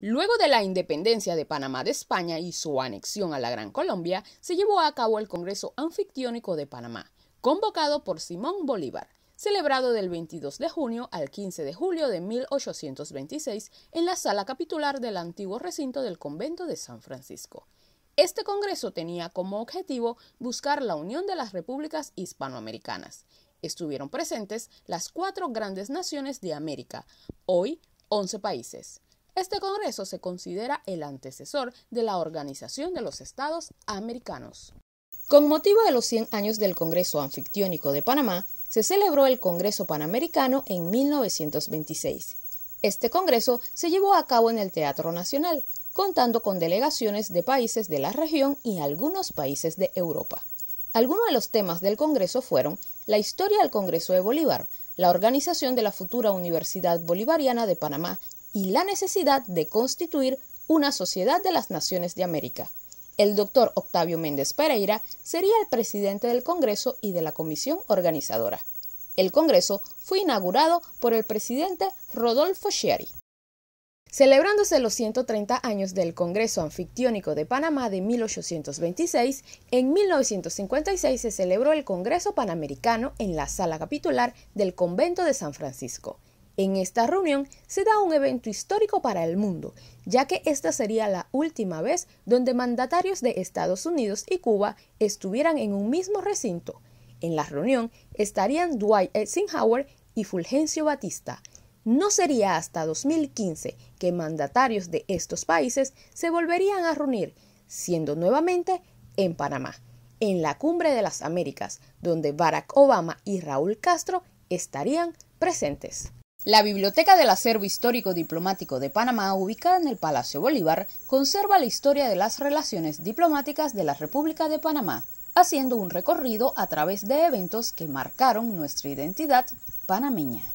Luego de la independencia de Panamá de España y su anexión a la Gran Colombia, se llevó a cabo el Congreso Anfictiónico de Panamá, convocado por Simón Bolívar, celebrado del 22 de junio al 15 de julio de 1826 en la sala capitular del antiguo recinto del convento de San Francisco. Este Congreso tenía como objetivo buscar la unión de las repúblicas hispanoamericanas. Estuvieron presentes las cuatro grandes naciones de América, hoy 11 países, este Congreso se considera el antecesor de la Organización de los Estados Americanos. Con motivo de los 100 años del Congreso Anfictiónico de Panamá, se celebró el Congreso Panamericano en 1926. Este Congreso se llevó a cabo en el Teatro Nacional, contando con delegaciones de países de la región y algunos países de Europa. Algunos de los temas del Congreso fueron la historia del Congreso de Bolívar, la organización de la futura Universidad Bolivariana de Panamá y la necesidad de constituir una sociedad de las naciones de América. El doctor Octavio Méndez Pereira sería el presidente del Congreso y de la comisión organizadora. El Congreso fue inaugurado por el presidente Rodolfo Schiari. Celebrándose los 130 años del Congreso Anfictiónico de Panamá de 1826, en 1956 se celebró el Congreso Panamericano en la sala capitular del Convento de San Francisco. En esta reunión se da un evento histórico para el mundo, ya que esta sería la última vez donde mandatarios de Estados Unidos y Cuba estuvieran en un mismo recinto. En la reunión estarían Dwight Eisenhower y Fulgencio Batista. No sería hasta 2015 que mandatarios de estos países se volverían a reunir, siendo nuevamente en Panamá, en la Cumbre de las Américas, donde Barack Obama y Raúl Castro estarían presentes. La Biblioteca del Acervo Histórico Diplomático de Panamá, ubicada en el Palacio Bolívar, conserva la historia de las relaciones diplomáticas de la República de Panamá, haciendo un recorrido a través de eventos que marcaron nuestra identidad panameña.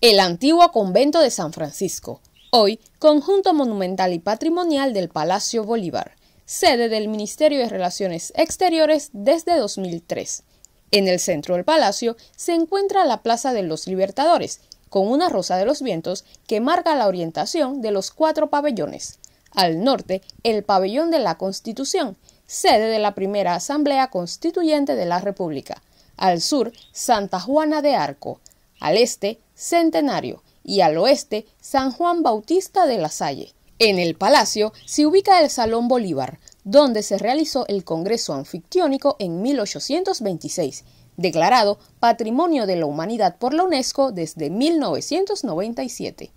El antiguo convento de San Francisco, hoy conjunto monumental y patrimonial del Palacio Bolívar, sede del Ministerio de Relaciones Exteriores desde 2003. En el centro del palacio se encuentra la Plaza de los Libertadores, con una rosa de los vientos que marca la orientación de los cuatro pabellones. Al norte, el pabellón de la Constitución, sede de la primera Asamblea Constituyente de la República. Al sur, Santa Juana de Arco. Al este, Centenario. Y al oeste, San Juan Bautista de la Salle. En el palacio se ubica el Salón Bolívar, donde se realizó el Congreso Anfictiónico en 1826 declarado Patrimonio de la Humanidad por la UNESCO desde 1997.